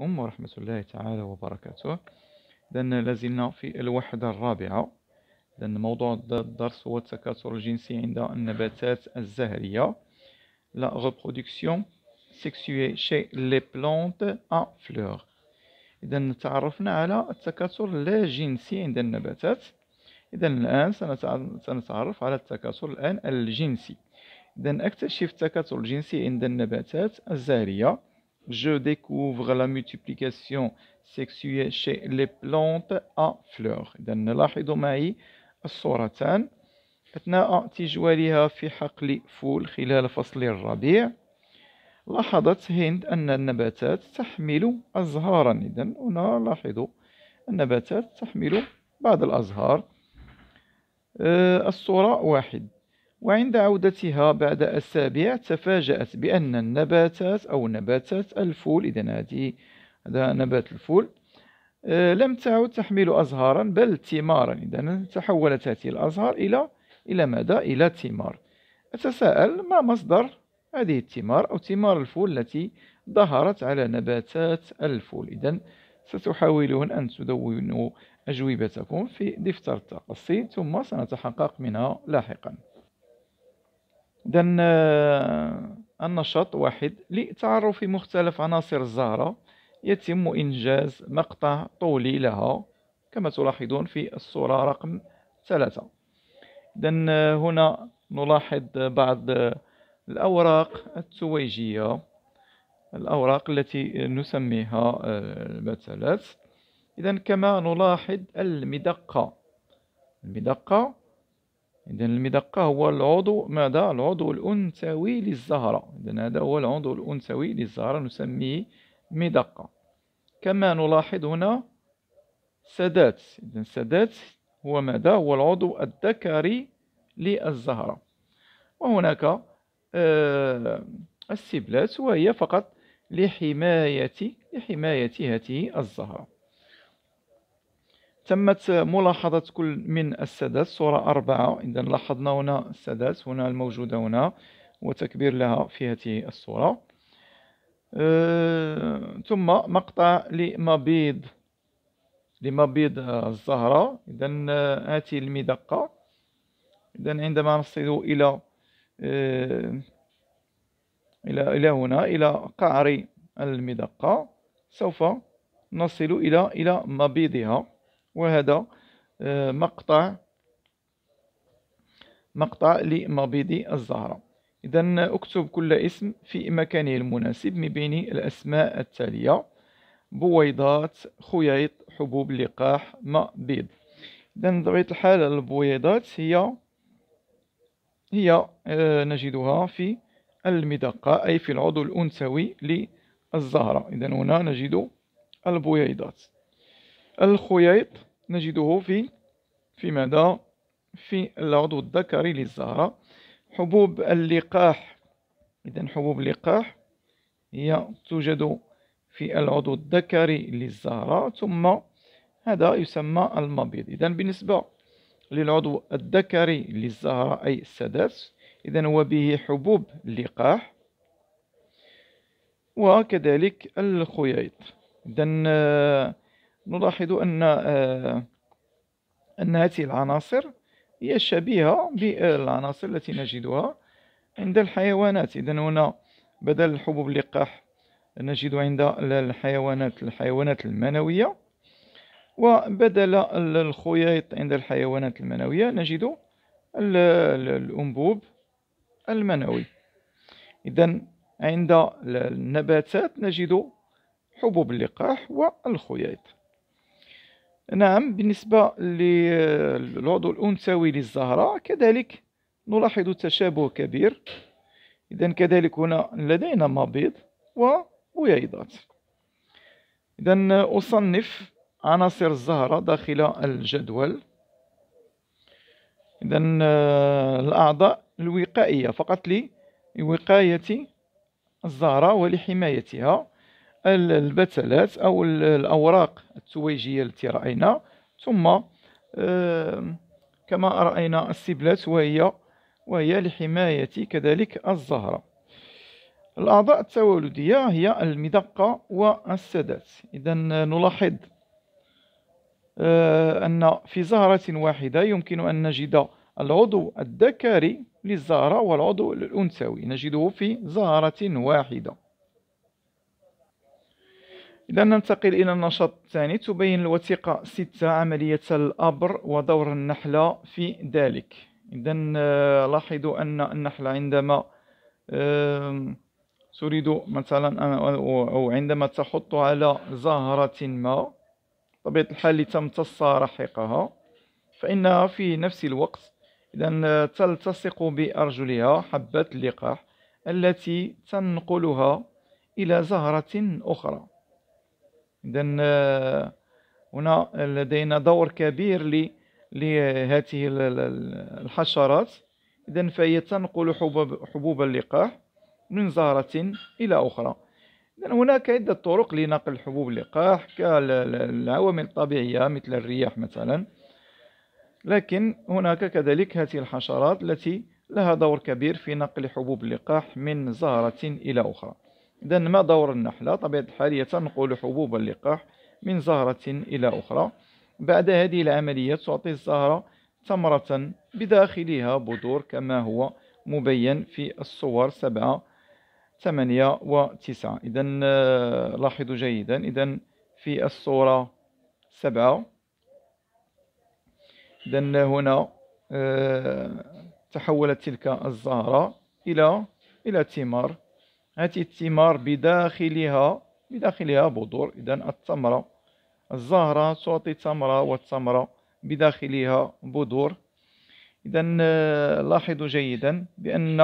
عليكم ورحمة الله تعالى وبركاته إذن لازلنا في الوحدة الرابعة إذن موضوع الدرس هو التكاثر الجنسي عند النباتات الزهرية لا reproduction sexuée chez les plantes à fleurs إذا تعرفنا على التكاثر اللا جنسي عند النباتات إذا الآن سنتعرف على التكاثر الآن الجنسي إذا أكتشف التكاثر الجنسي عند النباتات الزهرية je découvre la multiplication sexuée chez les plantes à fleurs إذا نلاحظ معي الصورتان أثناء تجوالها في حقل فول خلال فصل الربيع لاحظت هند أن النباتات تحمل أزهارا إذا هنا لاحظوا النباتات تحمل بعض الأزهار آه، الصورة واحد وعند عودتها بعد أسابيع تفاجأت بأن النباتات أو نباتات الفول إذا هذه هذا نبات الفول آه، لم تعد تحمل أزهارا بل ثمارا إذا تحولت هذه الأزهار إلى إلى ماذا؟ إلى ثمار أتساءل ما مصدر هذه الثمار أو ثمار الفول التي ظهرت على نباتات الفول إذا ستحاولون أن تدونوا أجوبتكم في دفتر التقصي ثم سنتحقق منها لاحقاً إذا آه، النشاط واحد لتعرف مختلف عناصر الزهرة يتم إنجاز مقطع طولي لها كما تلاحظون في الصورة رقم ثلاثة إذا آه، هنا نلاحظ بعض الأوراق التويجية الأوراق التي نسميها آه، المثلث إذا كما نلاحظ المدقة المدقة إذا المدقة هو العضو ماذا العضو الأنثوي للزهرة إذا هذا هو العضو الأنثوي للزهرة نسميه مدقة كما نلاحظ هنا سدات إذا سادات هو ماذا هو العضو الذكري للزهرة وهناك آه، السبلات وهي فقط لحماية لحماية هذه الزهرة تمت ملاحظة كل من السادات صورة أربعة إذا لاحظنا هنا السادات هنا الموجودة هنا وتكبير لها في هذه الصورة أه ثم مقطع لمبيض لمبيض الزهرة إذا هذه المدقة إذا عندما نصل إلى آه، إلى إلى هنا إلى قعر المدقة سوف نصل إلى إلى مبيضها وهذا آه، مقطع مقطع لمبيض الزهرة إذا أكتب كل اسم في مكانه المناسب من بين الأسماء التالية بويضات خييط حبوب لقاح مبيض إذا بطبيعة الحال البويضات هي هي آه، نجدها في المدقة أي في العضو الأنثوي للزهرة إذا هنا نجد البويضات الخييط نجده في في ماذا في العضو الذكري للزهرة حبوب اللقاح إذا حبوب اللقاح هي توجد في العضو الذكري للزهرة ثم هذا يسمى المبيض إذا بالنسبة للعضو الذكري للزهرة أي السدس إذا هو به حبوب اللقاح وكذلك الخييط إذا آه، نلاحظ أن آه، أن هذه العناصر هي شبيهة بالعناصر التي نجدها عند الحيوانات إذا هنا بدل حبوب اللقاح نجد عند الحيوانات الحيوانات المنوية وبدل الخياط عند الحيوانات المنوية نجد الأنبوب المنوي إذا عند النباتات نجد حبوب اللقاح والخياط نعم بالنسبة للعضو الأنثوي للزهرة كذلك نلاحظ تشابه كبير إذا كذلك هنا لدينا مبيض وبياضات إذا أصنف عناصر الزهرة داخل الجدول إذا الأعضاء الوقائية فقط لوقاية الزهرة ولحمايتها البتلات أو الأوراق التويجية التي رأينا ثم كما رأينا السبلات وهي وهي لحماية كذلك الزهرة الأعضاء التوالدية هي المدقة والسادات إذا نلاحظ آه، أن في زهرة واحدة يمكن أن نجد العضو الذكري للزهرة والعضو الأنثوي نجده في زهرة واحدة إذا ننتقل إلى النشاط الثاني تبين الوثيقة ستة عملية الأبر ودور النحلة في ذلك إذا آه، لاحظوا أن النحلة عندما تريد مثلا أو عندما تحط على زهرة ما طبيعة الحال لتمتص رحيقها فإنها في نفس الوقت إذا آه، تلتصق بأرجلها حبة اللقاح التي تنقلها إلى زهرة أخرى اذا آه، هنا لدينا دور كبير لهذه الحشرات اذا فهي تنقل حبوب, حبوب اللقاح من زهرة إلى أخرى إذن هناك عدة طرق لنقل حبوب اللقاح كالعوامل الطبيعية مثل الرياح مثلا لكن هناك كذلك هذه الحشرات التي لها دور كبير في نقل حبوب اللقاح من زهرة إلى أخرى إذا ما دور النحلة طبيعة الحال هي تنقل حبوب اللقاح من زهرة إلى أخرى بعد هذه العملية تعطي الزهرة ثمرة بداخلها بذور كما هو مبين في الصور سبعة ثمانية وتسعة إذا آه، لاحظوا جيدا إذا في الصورة سبعة إذا هنا آه، تحولت تلك الزهرة إلى إلى ثمار هاتي الثمار بداخلها بداخلها بذور إذا الثمرة الزهرة تعطي ثمرة والثمرة بداخلها بذور إذا آه، لاحظوا جيدا بأن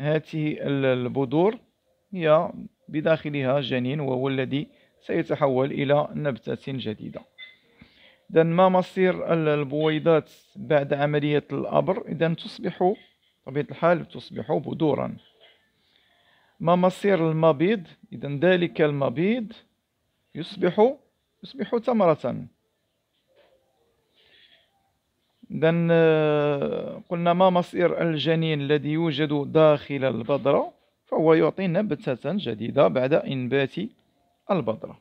هذه البذور هي بداخلها جنين وهو الذي سيتحول إلى نبتة جديدة إذا ما مصير البويضات بعد عملية الأبر إذا تصبح طبيعة الحال تصبح بذورا ما مصير المبيض إذا ذلك المبيض يصبح يصبح تمرة إذا آه، قلنا ما مصير الجنين الذي يوجد داخل البذرة فهو يعطي نبتة جديدة بعد إنبات البذرة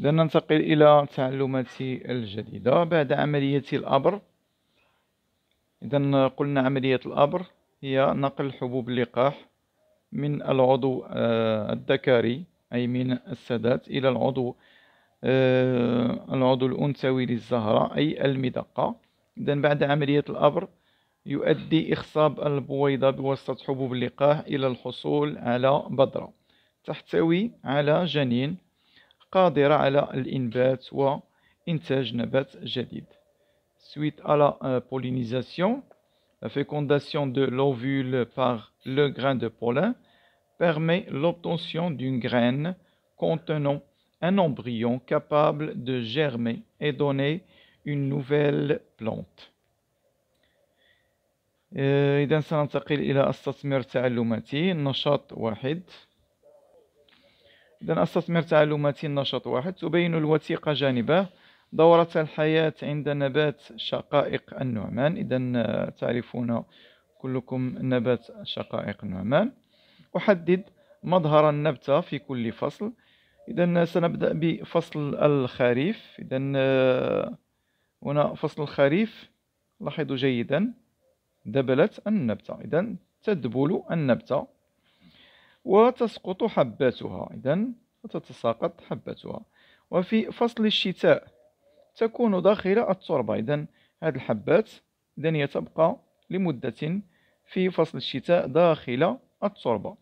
لننتقل إلى تعلماتي الجديدة بعد عملية الأبر إذا قلنا عملية الأبر هي نقل حبوب اللقاح من العضو آه، الذكري أي من السادات إلى العضو آه، العضو الأنثوي للزهرة أي المدقة إذا بعد عملية الأبر يؤدي إخصاب البويضة بواسطة حبوب اللقاح إلى الحصول على بذرة تحتوي على جنين suite à la euh, pollinisation la fécondation de l'ovule par le grain de pollen permet l'obtention d'une graine contenant un embryon capable de germer et donner une nouvelle plante. Euh, إذا أستثمر تعلماتي نشاط واحد تبين الوثيقة جانبه دورة الحياة عند نبات شقائق النعمان إذا تعرفون كلكم نبات شقائق النعمان أحدد مظهر النبتة في كل فصل إذا سنبدأ بفصل الخريف إذا هنا فصل الخريف لاحظوا جيدا دبلت النبتة إذا تدبل النبتة وتسقط حباتها إذا فتتساقط حباتها وفي فصل الشتاء تكون داخل التربة إذا هذه الحبات إذا هي تبقى لمدة في فصل الشتاء داخل التربة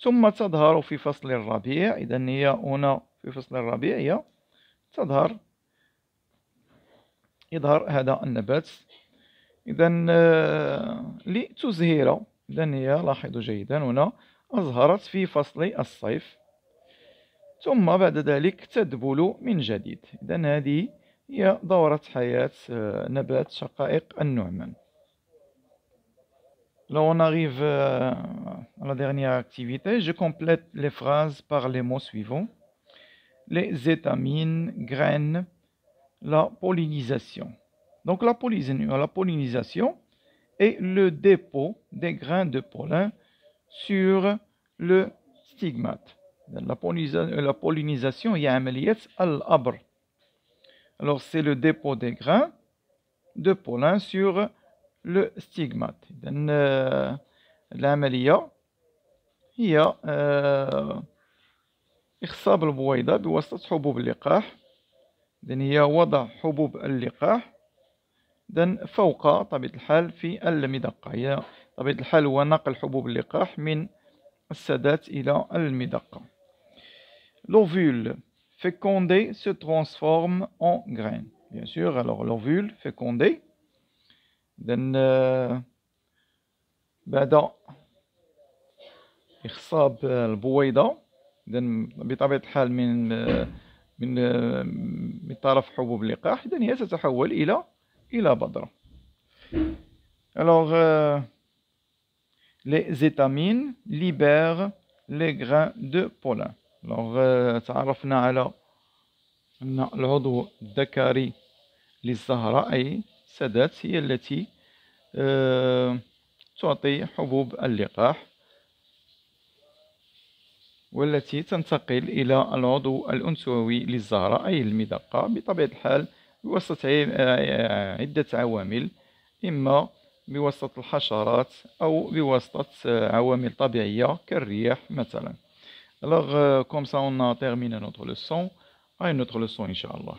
ثم تظهر في فصل الربيع إذا هي هنا في فصل الربيع هي تظهر يظهر هذا النبات إذا آه، لتزهر إذا هي لاحظوا جيدا هنا Là, on arrive euh, à la dernière activité. Je complète les phrases par les mots suivants. Les étamines, graines, la pollinisation. Donc, la pollinisation est le dépôt des grains de pollen sur le stigmate. La pollinisation, la pollinisation il y a al-abr. Alors c'est le dépôt des grains de pollen sur le stigmate. العملية هي إخصاب البويضة بواسطة حبوب اللقاح إذن هي وضع حبوب اللقاح إذن فوق طبيعة الحال في المدقة هي طبيعة الحال هو نقل حبوب اللقاح من السادات إلى المدقة لوفول فيكوندي سو ترانسفورم en غرين بيان سور ألوغ لوفول fécondé, إذن euh, بعد إخصاب البويضة إذن بطبيعة الحال من euh, من euh, من طرف حبوب اللقاح إذن هي ستتحول إلى إلى بذرة. Alors les étamines libèrent les grains de pollen. Alors euh, تعرفنا على أن العضو الذكري للزهراء سادات هي التي آه، تعطي حبوب اللقاح والتي تنتقل إلى العضو الأنثوي للزهرة أي المدقة بطبيعة الحال بواسطة آه، آه، عدة عوامل إما بواسطة الحشرات أو بواسطة عوامل طبيعية كالرياح مثلا Alors, euh, comme ça, on a terminé notre leçon. À une autre leçon, Inch'Allah.